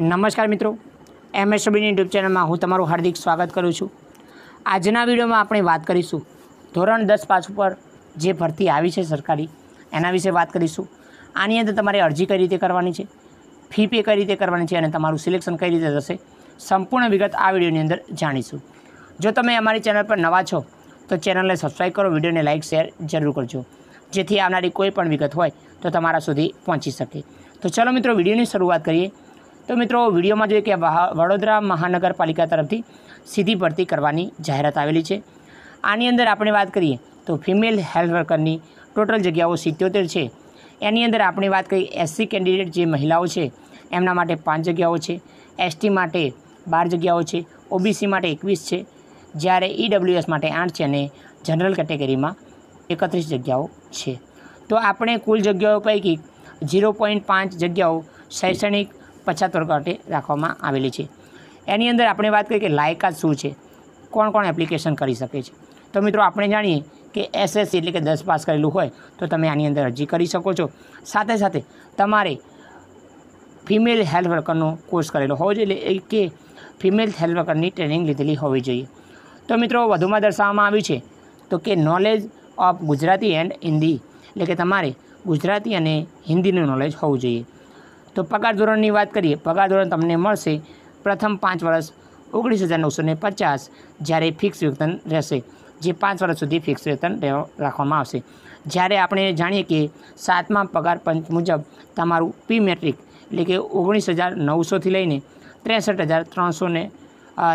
નમસ્કાર મિત્રો એમએસબીની યુટ્યુબ ચેનલમાં હું તમારું હાર્દિક સ્વાગત કરું છું આજના વિડીયોમાં આપણે વાત કરીશું ધોરણ દસ પાસ ઉપર જે ભરતી આવી છે સરકારી એના વિશે વાત કરીશું આની અંદર તમારે અરજી કઈ રીતે કરવાની છે ફી પે કઈ રીતે કરવાની છે અને તમારું સિલેક્શન કઈ રીતે થશે સંપૂર્ણ વિગત આ વિડીયોની અંદર જાણીશું જો તમે અમારી ચેનલ પર નવા છો તો ચેનલને સબસ્ક્રાઈબ કરો વિડીયોને લાઇક શેર જરૂર કરજો જેથી આવનારી કોઈ પણ વિગત હોય તો તમારા સુધી પહોંચી શકે તો ચલો મિત્રો વિડીયોની શરૂઆત કરીએ તો મિત્રો વિડીયોમાં જોઈએ કે વડોદરા મહાનગરપાલિકા તરફથી સીધી ભરતી કરવાની જાહેરાત આવેલી છે આની અંદર આપણે વાત કરીએ તો ફિમેલ હેલ્થ વર્કરની ટોટલ જગ્યાઓ સિત્યોતેર છે એની અંદર આપણે વાત કરીએ એસસી કેન્ડિડેટ જે મહિલાઓ છે એમના માટે પાંચ જગ્યાઓ છે એસટી માટે બાર જગ્યાઓ છે ઓબીસી માટે એકવીસ છે જ્યારે ઈડબ્લ્યુએસ માટે આઠ છે અને જનરલ કેટેગરીમાં એકત્રીસ જગ્યાઓ છે તો આપણે કુલ જગ્યાઓ પૈકી ઝીરો પોઈન્ટ પાંચ જગ્યાઓ શૈક્ષણિક પછાત વર્ગ રાખવામાં આવેલી છે એની અંદર આપણે વાત કરીએ કે લાયકાત શું છે કોણ કોણ એપ્લિકેશન કરી શકે છે તો મિત્રો આપણે જાણીએ કે એસએસસી એટલે કે દસ પાસ કરેલું હોય તો તમે આની અંદર અરજી કરી શકો છો સાથે સાથે તમારે ફિમેલ હેલ્થ વર્કરનો કોર્સ કરેલો હોવો જોઈએ એટલે કે ફિમેલ હેલ્થ વર્કરની ટ્રેનિંગ લીધેલી હોવી જોઈએ તો મિત્રો વધુમાં દર્શાવવામાં આવ્યું છે તો કે knowledge of Gujarati and Hindi એટલે કે તમારે ગુજરાતી અને હિન્દીનું નોલેજ હોવું જોઈએ તો પગાર ધોરણની વાત કરીએ પગાર ધોરણ તમને મળશે પ્રથમ પાંચ વર્ષ ઓગણીસ હજાર નવસો ને પચાસ જ્યારે ફિક્સ વેતન રહેશે જે પાંચ વર્ષ સુધી ફિક્સ વેતન રાખવામાં આવશે જ્યારે આપણે જાણીએ કે સાતમા પગાર પંચ મુજબ તમારું પી મેટ્રિક એટલે કે ઓગણીસ હજાર નવસોથી લઈને ત્રેસઠ હજાર ત્રણસો ને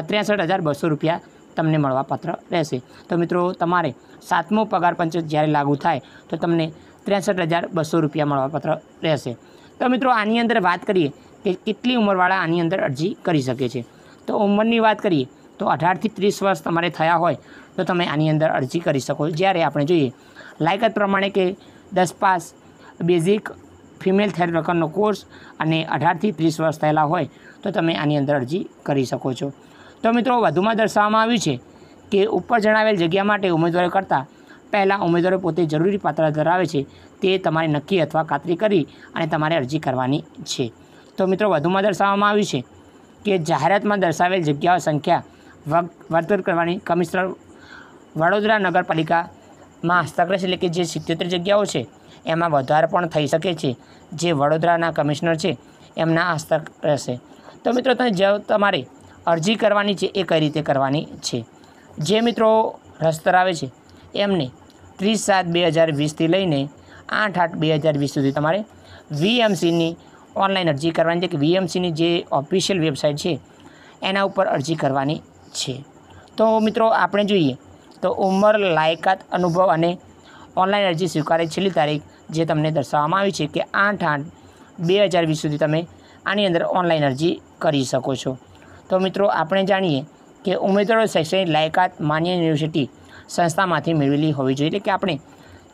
ત્રેસઠ હજાર બસો રૂપિયા તમને મળવાપાત્ર રહેશે તો મિત્રો તમારે સાતમો પગાર પંચ જ્યારે લાગુ થાય તો તમને ત્રેસઠ હજાર બસો રૂપિયા મળવાપાત્ર રહેશે તો મિત્રો આની અંદર વાત કરીએ કે કેટલી ઉંમરવાળા આની અંદર અરજી કરી શકે છે તો ઉંમરની વાત કરીએ તો અઢારથી ત્રીસ વર્ષ તમારે થયા હોય તો તમે આની અંદર અરજી કરી શકો જ્યારે આપણે જોઈએ લાયકાત પ્રમાણે કે દસ પાસ બેઝિક ફિમેલ થેરપીકરનો કોર્સ અને અઢારથી ત્રીસ વર્ષ થયેલા હોય તો તમે આની અંદર અરજી કરી શકો છો તો મિત્રો વધુમાં દર્શાવવામાં આવ્યું છે કે ઉપર જણાવેલ જગ્યા માટે ઉમેદવારો કરતાં પહેલાં ઉમેદવારો પોતે જરૂરી પાત્ર ધરાવે છે તે તમારે નક્કી અથવા ખાતરી કરી અને તમારે અરજી કરવાની છે તો મિત્રો વધુમાં દર્શાવવામાં આવ્યું છે કે જાહેરાતમાં દર્શાવેલ જગ્યાઓ સંખ્યા વર્તુળ કરવાની કમિશનર વડોદરા નગરપાલિકામાં હસ્તકલેશ એટલે કે જે સિત્યોતેર જગ્યાઓ છે એમાં વધારો પણ થઈ શકે છે જે વડોદરાના કમિશનર છે એમના હસ્તક રહેશે તો મિત્રો તમે જે તમારે અરજી કરવાની છે એ કઈ રીતે કરવાની છે જે મિત્રો રસ ધરાવે છે એમને ત્રીસ સાત બે હજાર વીસથી લઈને આઠ આઠ બે હજાર વીસ સુધી તમારે વીએમસીની ઓનલાઈન અરજી કરવાની છે કે વીએમસીની જે ઓફિશિયલ વેબસાઇટ છે એના ઉપર અરજી કરવાની છે તો મિત્રો આપણે જોઈએ તો ઉંમર લાયકાત અનુભવ અને ઓનલાઈન અરજી સ્વીકારે છેલ્લી તારીખ જે તમને દર્શાવવામાં આવી છે કે આઠ આઠ બે હજાર વીસ સુધી તમે આની અંદર ઓનલાઈન અરજી કરી શકો છો તો મિત્રો આપણે જાણીએ કે ઉમેદવારો શૈક્ષણિક લાયકાત માન્ય યુનિવર્સિટી સંસ્થામાંથી મેળવેલી હોવી જોઈએ એટલે કે આપણે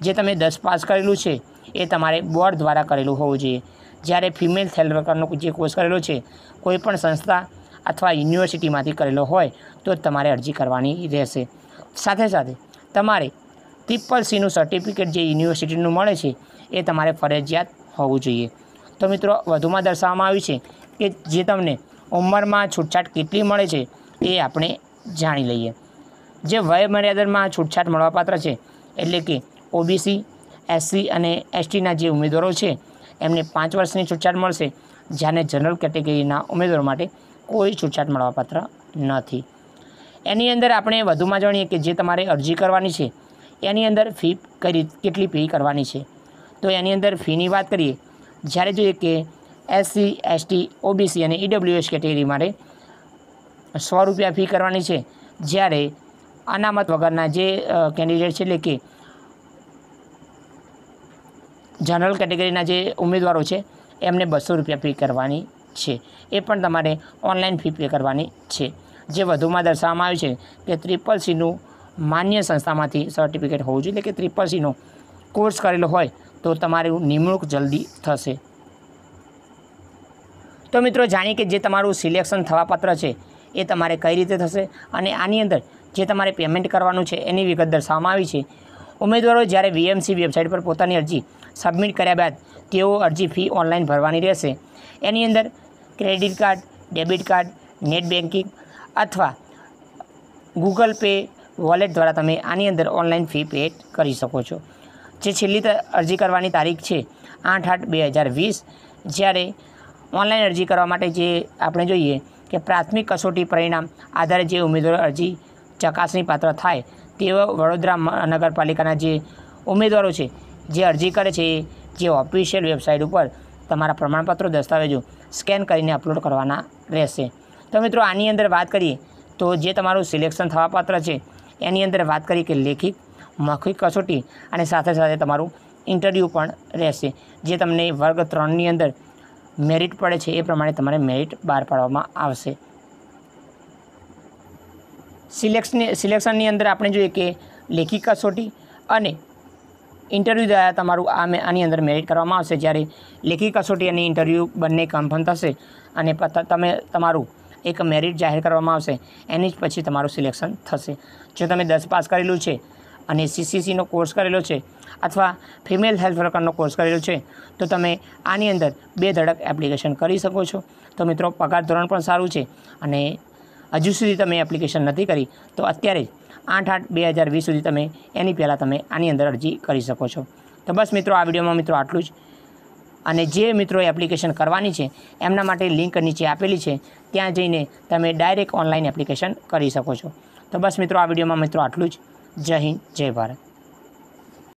જે તમે દસ પાસ કરેલું છે એ તમારે બોર્ડ દ્વારા કરેલું હોવું જોઈએ જ્યારે ફિમેલ થેલ વર્કરનો જે કોર્સ કરેલો છે કોઈપણ સંસ્થા અથવા યુનિવર્સિટીમાંથી કરેલો હોય તો તમારે અરજી કરવાની રહેશે સાથે સાથે તમારે ટ્રિપલ સીનું સર્ટિફિકેટ જે યુનિવર્સિટીનું મળે છે એ તમારે ફરજિયાત હોવું જોઈએ તો મિત્રો વધુમાં દર્શાવવામાં આવ્યું છે કે જે તમને ઉંમરમાં છૂટછાટ કેટલી મળે છે એ આપણે જાણી લઈએ જે વય મર્યાદામાં છૂટછાટ મળવાપાત્ર છે એટલે કે ઓબીસી એસસી અને એસટીના જે ઉમેદવારો છે એમને પાંચ વર્ષની છૂટછાટ મળશે જ્યારે જનરલ કેટેગરીના ઉમેદવારો માટે કોઈ છૂટછાટ મળવાપાત્ર નથી એની અંદર આપણે વધુમાં જાણીએ કે જે તમારે અરજી કરવાની છે એની અંદર ફી કરી કેટલી ફી કરવાની છે તો એની અંદર ફીની વાત કરીએ જ્યારે જોઈએ કે એસસી એસટી ઓબીસી અને ઈડબ્લ્યુએસ કેટેગરી માટે સો રૂપિયા ફી કરવાની છે જ્યારે અનામત વગરના જે કેન્ડિડેટ છે એટલે કે જનરલ કેટેગરીના જે ઉમેદવારો છે એમને બસો રૂપિયા ફી કરવાની છે એ પણ તમારે ઓનલાઈન ફી પે કરવાની છે જે વધુમાં દર્શાવવામાં આવ્યું છે કે ત્રિપલ સીનું માન્ય સંસ્થામાંથી સર્ટિફિકેટ હોવું જોઈએ એટલે કે ટ્રિપલ સીનો કોર્સ કરેલો હોય તો તમારું નિમણૂક જલ્દી થશે તો મિત્રો જાણીએ કે જે તમારું સિલેક્શન થવાપાત્ર છે એ તમારે કઈ રીતે થશે અને આની અંદર જે તમારે પેમેન્ટ કરવાનું છે એની વિગત દર્શાવવામાં આવી છે ઉમેદવારો જ્યારે વીએમસી વેબસાઇટ પર પોતાની અરજી સબમિટ કર્યા બાદ તેઓ અરજી ફી ઓનલાઈન ભરવાની રહેશે એની અંદર credit card debit card net banking અથવા ગૂગલ પે વોલેટ દ્વારા તમે આની અંદર ઓનલાઈન ફી પે કરી શકો છો જે છેલ્લી અરજી કરવાની તારીખ છે આઠ આઠ બે હજાર વીસ જ્યારે ઓનલાઈન અરજી કરવા માટે જે આપણે જોઈએ કે પ્રાથમિક કસોટી પરિણામ આધારે જે ઉમેદવારો અરજી ચકાસણી પાત્ર થાય તેઓ વડોદરા નગરપાલિકાના જે ઉમેદવારો છે જે અરજી કરે છે જે ઓફિશિયલ વેબસાઇટ ઉપર તમારા પ્રમાણપત્રો દસ્તાવેજો સ્કેન કરીને અપલોડ કરવાના રહેશે તો મિત્રો આની અંદર વાત કરીએ તો જે તમારું સિલેક્શન થવાપાત્ર છે એની અંદર વાત કરીએ કે લેખિત મૌખિક કસોટી અને સાથે સાથે તમારું ઇન્ટરવ્યૂ પણ રહેશે જે તમને વર્ગ ત્રણની અંદર મેરિટ પડે છે એ પ્રમાણે તમારે મેરિટ બહાર પાડવામાં આવશે સિલેક્શન સિલેક્શનની અંદર આપણે જોઈએ કે લેખિત કસોટી અને ઇન્ટરવ્યૂ દ્વારા તમારું આ આની અંદર મેરિટ કરવામાં આવશે જ્યારે લેખી કસોટી અને ઇન્ટરવ્યૂ બંને કન્ફર્મ થશે અને તમે તમારું એક મેરિટ જાહેર કરવામાં આવશે એની જ પછી તમારું સિલેક્શન થશે જો તમે દસ પાસ કરેલું છે અને સીસીસીનો કોર્સ કરેલો છે અથવા ફિમેલ હેલ્થ વર્કરનો કોર્સ કરેલો છે તો તમે આની અંદર બે ધડક એપ્લિકેશન કરી શકો છો તો મિત્રો પગાર ધોરણ પણ સારું છે અને હજુ સુધી તમે એપ્લિકેશન નથી કરી તો અત્યારે જ આઠ આઠ બે હજાર વીસ સુધી તમે એની પહેલાં તમે આની અંદર અરજી કરી શકો છો તો બસ મિત્રો આ વિડીયોમાં મિત્રો આટલું જ અને જે મિત્રોએ એપ્લિકેશન કરવાની છે એમના માટે લિંક નીચે આપેલી છે ત્યાં જઈને તમે ડાયરેક્ટ ઓનલાઈન એપ્લિકેશન કરી શકો છો તો બસ મિત્રો આ વિડીયોમાં મિત્રો આટલું જ જય હિન્દ જય ભારત